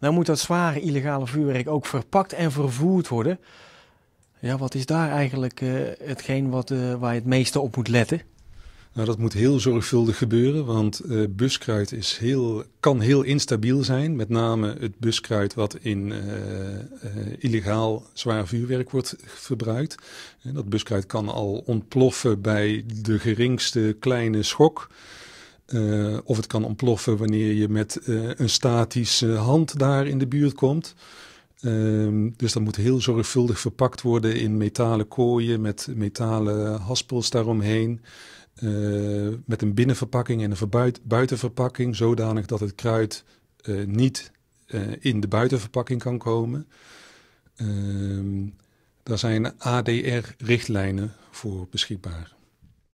Nou moet dat zware illegale vuurwerk ook verpakt en vervoerd worden. Ja, wat is daar eigenlijk eh, hetgeen wat, eh, waar je het meeste op moet letten? Nou, dat moet heel zorgvuldig gebeuren, want eh, buskruid is heel, kan heel instabiel zijn. Met name het buskruid wat in illegaal zwaar vuurwerk wordt verbruikt. En dat buskruid kan al ontploffen bij de geringste kleine schok. Eh, of het kan ontploffen wanneer je met eh, een statische hand daar in de buurt komt. Ehm, dus dat moet heel zorgvuldig verpakt worden in metalen kooien met metalen haspels daaromheen. Eh, met een binnenverpakking en een buitenverpakking, zodanig dat het kruid niet in de buitenverpakking kan komen. Ehm, daar zijn ADR-richtlijnen voor beschikbaar.